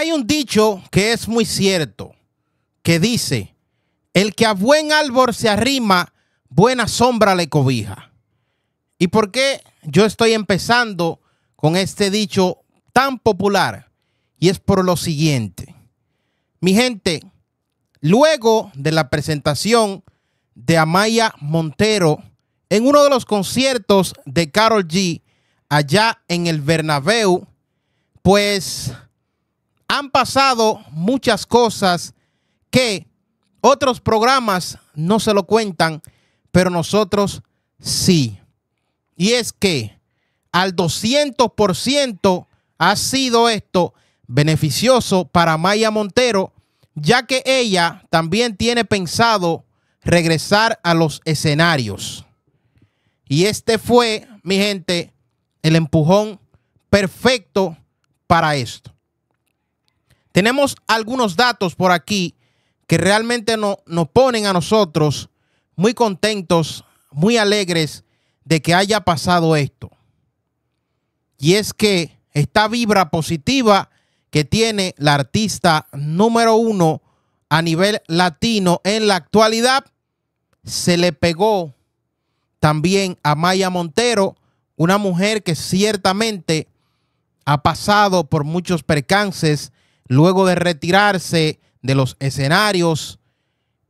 Hay un dicho que es muy cierto, que dice, el que a buen árbol se arrima, buena sombra le cobija. ¿Y por qué yo estoy empezando con este dicho tan popular? Y es por lo siguiente. Mi gente, luego de la presentación de Amaya Montero en uno de los conciertos de Carol G allá en el Bernabéu, pues han pasado muchas cosas que otros programas no se lo cuentan, pero nosotros sí. Y es que al 200% ha sido esto beneficioso para Maya Montero, ya que ella también tiene pensado regresar a los escenarios. Y este fue, mi gente, el empujón perfecto para esto. Tenemos algunos datos por aquí que realmente nos ponen a nosotros muy contentos, muy alegres de que haya pasado esto. Y es que esta vibra positiva que tiene la artista número uno a nivel latino en la actualidad, se le pegó también a Maya Montero, una mujer que ciertamente ha pasado por muchos percances luego de retirarse de los escenarios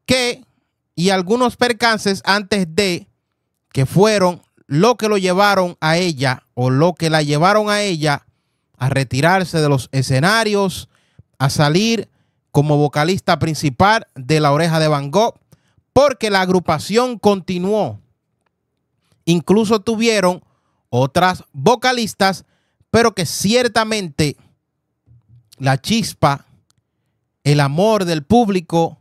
que y algunos percances antes de que fueron lo que lo llevaron a ella o lo que la llevaron a ella a retirarse de los escenarios, a salir como vocalista principal de La Oreja de Van Gogh, porque la agrupación continuó. Incluso tuvieron otras vocalistas, pero que ciertamente la chispa, el amor del público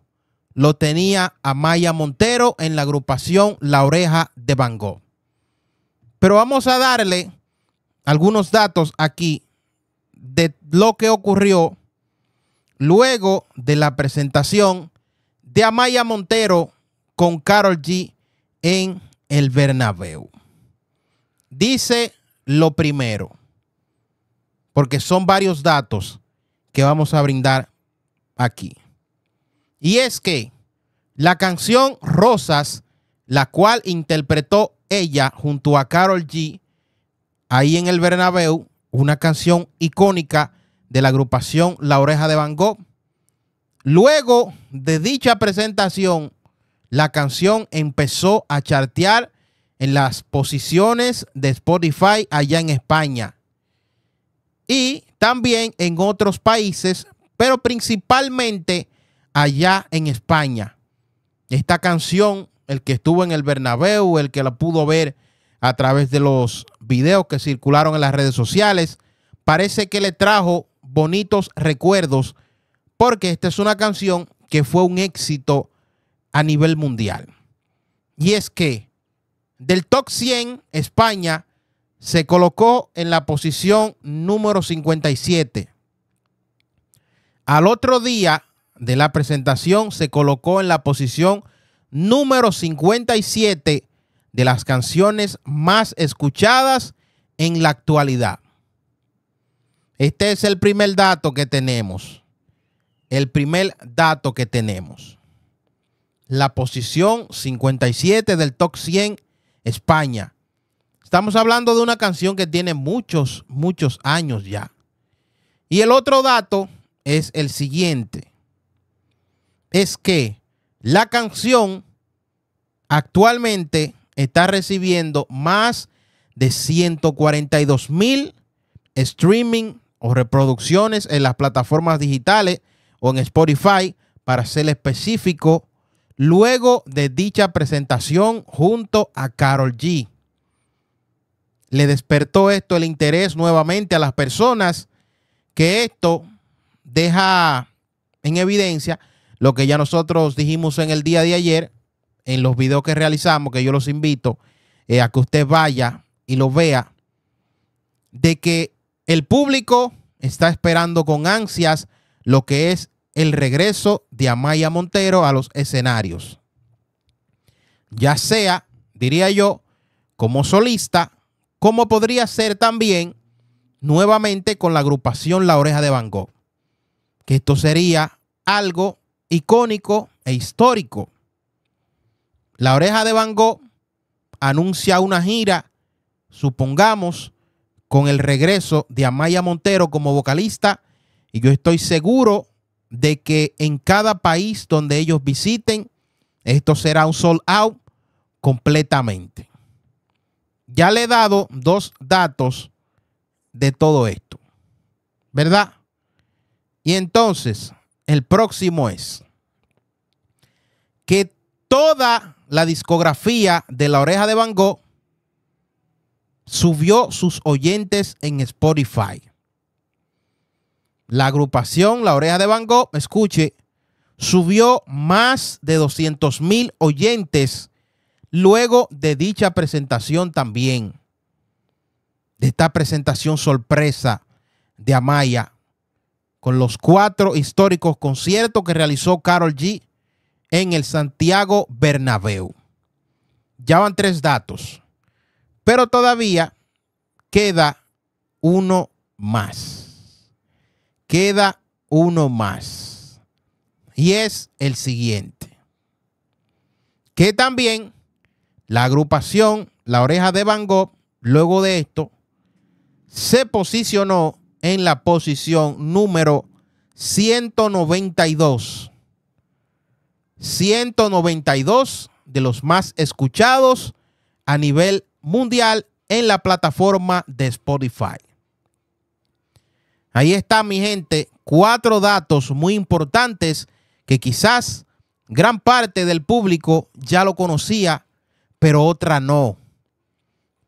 lo tenía Amaya Montero en la agrupación La Oreja de Van Gogh. Pero vamos a darle algunos datos aquí de lo que ocurrió luego de la presentación de Amaya Montero con Carol G en el Bernabéu. Dice lo primero, porque son varios datos que vamos a brindar aquí. Y es que la canción Rosas, la cual interpretó ella junto a Carol G, ahí en el Bernabéu, una canción icónica de la agrupación La Oreja de Van Gogh. Luego de dicha presentación, la canción empezó a chartear en las posiciones de Spotify allá en España. Y también en otros países, pero principalmente allá en España. Esta canción, el que estuvo en el Bernabéu, el que la pudo ver a través de los videos que circularon en las redes sociales, parece que le trajo bonitos recuerdos porque esta es una canción que fue un éxito a nivel mundial. Y es que del top 100, España se colocó en la posición número 57. Al otro día de la presentación se colocó en la posición número 57 de las canciones más escuchadas en la actualidad. Este es el primer dato que tenemos. El primer dato que tenemos. La posición 57 del Top 100 España Estamos hablando de una canción que tiene muchos, muchos años ya. Y el otro dato es el siguiente. Es que la canción actualmente está recibiendo más de 142 mil streaming o reproducciones en las plataformas digitales o en Spotify, para ser específico, luego de dicha presentación junto a Carol G le despertó esto el interés nuevamente a las personas, que esto deja en evidencia lo que ya nosotros dijimos en el día de ayer, en los videos que realizamos, que yo los invito eh, a que usted vaya y lo vea, de que el público está esperando con ansias lo que es el regreso de Amaya Montero a los escenarios. Ya sea, diría yo, como solista como podría ser también nuevamente con la agrupación La Oreja de Van Gogh, que esto sería algo icónico e histórico. La Oreja de Van Gogh anuncia una gira, supongamos, con el regreso de Amaya Montero como vocalista, y yo estoy seguro de que en cada país donde ellos visiten, esto será un sold out completamente. Ya le he dado dos datos de todo esto, ¿verdad? Y entonces, el próximo es que toda la discografía de La Oreja de Van Gogh subió sus oyentes en Spotify. La agrupación La Oreja de Van Gogh, escuche, subió más de 200 mil oyentes Luego de dicha presentación también, de esta presentación sorpresa de Amaya, con los cuatro históricos conciertos que realizó Carol G en el Santiago Bernabéu. Ya van tres datos, pero todavía queda uno más. Queda uno más. Y es el siguiente. Que también la agrupación La Oreja de Van Gogh, luego de esto, se posicionó en la posición número 192. 192 de los más escuchados a nivel mundial en la plataforma de Spotify. Ahí está mi gente, cuatro datos muy importantes que quizás gran parte del público ya lo conocía pero otra no.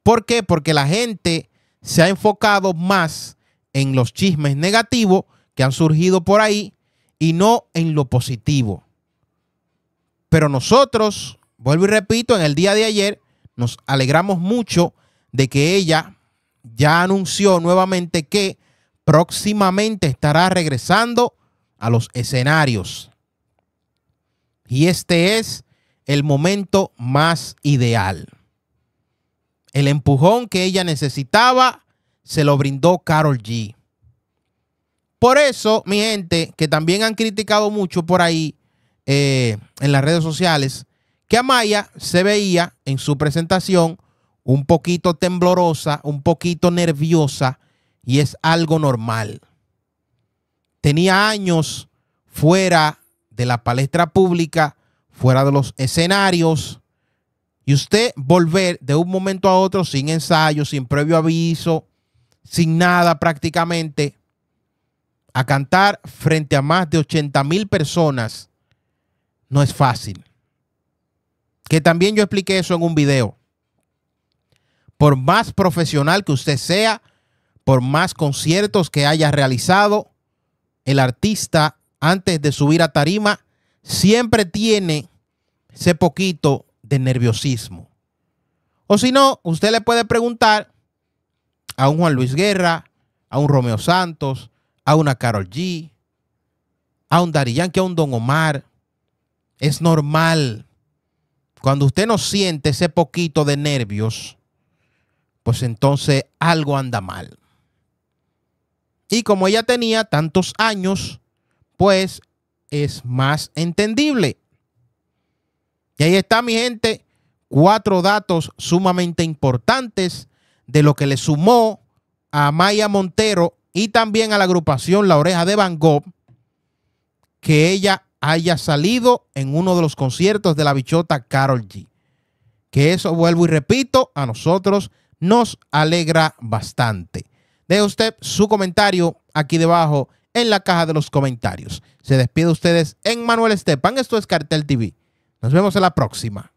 ¿Por qué? Porque la gente se ha enfocado más en los chismes negativos que han surgido por ahí y no en lo positivo. Pero nosotros, vuelvo y repito, en el día de ayer nos alegramos mucho de que ella ya anunció nuevamente que próximamente estará regresando a los escenarios. Y este es el momento más ideal. El empujón que ella necesitaba se lo brindó Carol G. Por eso, mi gente, que también han criticado mucho por ahí eh, en las redes sociales, que Amaya se veía en su presentación un poquito temblorosa, un poquito nerviosa, y es algo normal. Tenía años fuera de la palestra pública fuera de los escenarios y usted volver de un momento a otro sin ensayo, sin previo aviso, sin nada prácticamente, a cantar frente a más de 80 mil personas, no es fácil. Que también yo expliqué eso en un video. Por más profesional que usted sea, por más conciertos que haya realizado, el artista antes de subir a tarima siempre tiene ese poquito de nerviosismo. O si no, usted le puede preguntar a un Juan Luis Guerra, a un Romeo Santos, a una Carol G, a un Dari que a un Don Omar. Es normal. Cuando usted no siente ese poquito de nervios, pues entonces algo anda mal. Y como ella tenía tantos años, pues es más entendible. Y ahí está, mi gente, cuatro datos sumamente importantes de lo que le sumó a Maya Montero y también a la agrupación La Oreja de Van Gogh que ella haya salido en uno de los conciertos de la bichota Carol G. Que eso, vuelvo y repito, a nosotros nos alegra bastante. Deje usted su comentario aquí debajo en la caja de los comentarios. Se despide ustedes en Manuel Estepan. Esto es Cartel TV. Nos vemos en la próxima.